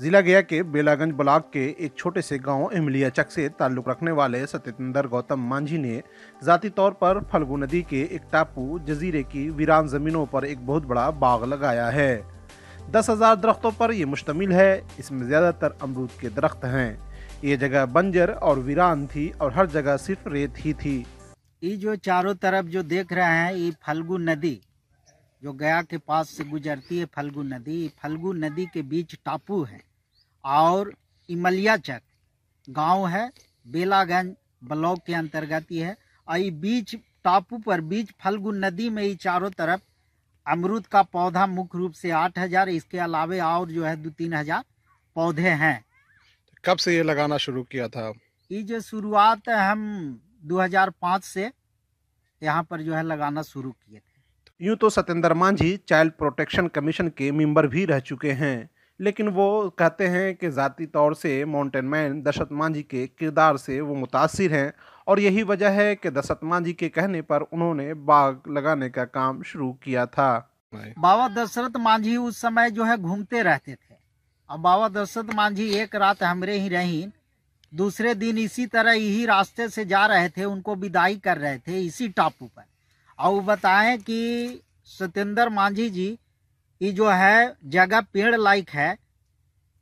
जिला गया के बेलागंज ब्लॉक के एक छोटे से गांव इमलिया चक से ताल्लुक रखने वाले सत्येंद्र गौतम मांझी ने जाती तौर पर फल्गु नदी के एक टापू जजीरे की वीरान जमीनों पर एक बहुत बड़ा बाग लगाया है दस हज़ार दरख्तों पर यह मुश्तमिल है इसमें ज़्यादातर अमरूद के दरख्त हैं ये जगह बंजर और वीरान थी और हर जगह सिर्फ रेत ही थी ये जो चारों तरफ जो देख रहे हैं ये फल्गु नदी जो गया के पास से गुजरती है फल्गु नदी फल्गु नदी के बीच टापू है और इमलिया चक गांव है बेलागंज ब्लॉक के अंतर्गत ही है और ये बीच टापू पर बीच फलगुन नदी में ही चारों तरफ अमरूद का पौधा मुख्य रूप से आठ हज़ार इसके अलावे और जो है दो तीन हज़ार पौधे हैं कब से ये लगाना शुरू किया था ये जो शुरुआत हम 2005 से यहाँ पर जो है लगाना शुरू किए थे यूँ तो Satyendra Manjhi child protection commission के मेंबर भी रह चुके हैं लेकिन वो कहते हैं कि ज़ाती तौर से माउंटेन मैन दशरथ मांझी के किरदार से वो मुतासर हैं और यही वजह है कि दशरथ मांझी के कहने पर उन्होंने बाग लगाने का काम शुरू किया था बाबा दशरथ मांझी उस समय जो है घूमते रहते थे अब बाबा दशरथ मांझी एक रात हमरे ही रही दूसरे दिन इसी तरह यही रास्ते से जा रहे थे उनको विदाई कर रहे थे इसी टापू पर और बताएं कि सत्येंद्र मांझी जी ये जो है जगह पेड़ लाइक है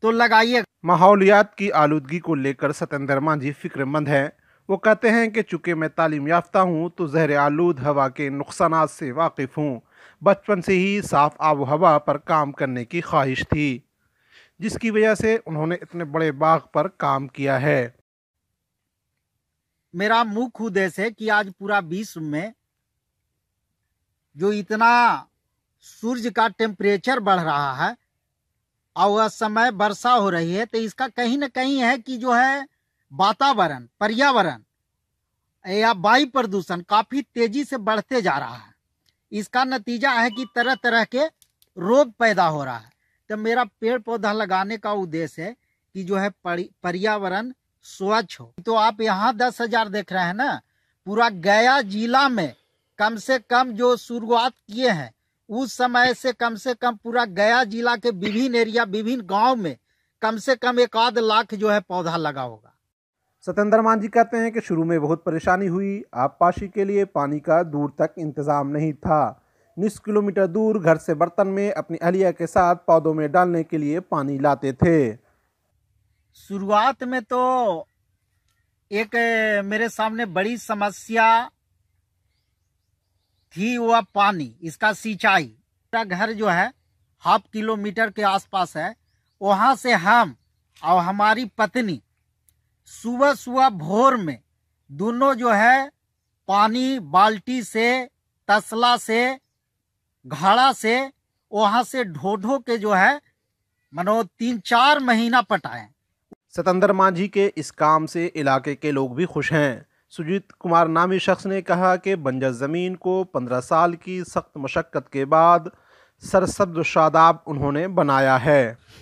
तो लगाइए माहौलियात की आलूदगी को लेकर सतेंद्र मांझी फिक्रमंद हैं वो कहते हैं कि चूँकि मैं तालीम याफ्ता हूँ तो जहर आलूद हवा के नुकसान से वाकिफ़ हूँ बचपन से ही साफ़ आब हवा पर काम करने की ख्वाहिश थी जिसकी वजह से उन्होंने इतने बड़े बाग पर काम किया है मेरा मुख्य उद्देश्य है कि आज पूरा विश्व में जो इतना सूर्य का टेम्परेचर बढ़ रहा है और वह समय वर्षा हो रही है तो इसका कहीं ना कहीं है कि जो है वातावरण पर्यावरण या वायु प्रदूषण काफी तेजी से बढ़ते जा रहा है इसका नतीजा है कि तरह तरह के रोग पैदा हो रहा है तो मेरा पेड़ पौधा लगाने का उद्देश्य है कि जो है पर्यावरण स्वच्छ हो तो आप यहाँ दस हजार देख रहे हैं ना पूरा गया जिला में कम से कम जो शुरुआत किए हैं उस समय से कम से कम पूरा गया जिला के विभिन्न एरिया विभिन्न गांव में कम से कम एक आध लाख जो है पौधा लगा होगा सत्येंद्र मान जी कहते हैं कि शुरू में बहुत परेशानी हुई आबपाशी के लिए पानी का दूर तक इंतज़ाम नहीं था उन्नीस किलोमीटर दूर घर से बर्तन में अपनी अलिया के साथ पौधों में डालने के लिए पानी लाते थे शुरुआत में तो एक मेरे सामने बड़ी समस्या ही हुआ पानी इसका सिंचाई मेरा घर जो है हाफ किलोमीटर के आसपास है वहां से हम और हमारी पत्नी सुबह सुबह भोर में दोनों जो है पानी बाल्टी से तसला से घड़ा से वहां से ढोढो के जो है मनो तीन चार महीना पटाए सतंदर मांझी के इस काम से इलाके के लोग भी खुश हैं सुजीत कुमार नामी शख्स ने कहा कि बंजर ज़मीन को पंद्रह साल की सख्त मशक्क़त के बाद सरसब्द शादाब उन्होंने बनाया है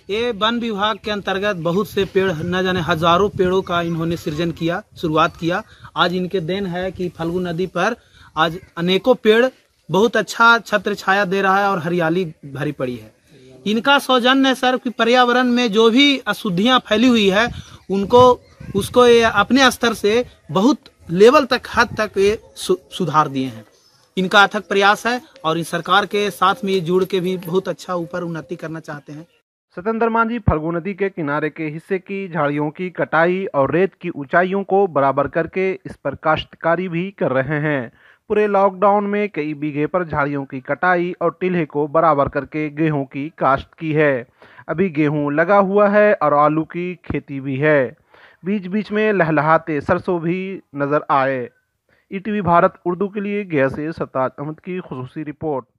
ये वन विभाग के अंतर्गत बहुत से पेड़ न जाने हजारों पेड़ों का इन्होंने सृजन किया शुरुआत किया आज इनके देन है कि फल्गु नदी पर आज अनेकों पेड़ बहुत अच्छा छत्र छाया दे रहा है और हरियाली भरी पड़ी है इनका सौजन्य है सर कि पर्यावरण में जो भी अशुद्धियाँ फैली हुई है उनको उसको ये अपने स्तर से बहुत लेवल तक हद तक ये सु, सुधार दिए हैं इनका अथक प्रयास है और इन सरकार के साथ में ये जुड़ के भी बहुत अच्छा ऊपर उन्नति करना चाहते हैं सतेंद्र मांझी फल्गु नदी के किनारे के हिस्से की झाड़ियों की कटाई और रेत की ऊंचाइयों को बराबर करके इस पर काश्तकारी भी कर रहे हैं पूरे लॉकडाउन में कई बीघे पर झाड़ियों की कटाई और टिल्हे को बराबर करके गेहूं की काश्त की है अभी गेहूं लगा हुआ है और आलू की खेती भी है बीच बीच में लहलहाते सरसों भी नज़र आए ई भारत उर्दू के लिए गया से सरताज अहमद की खसूसी रिपोर्ट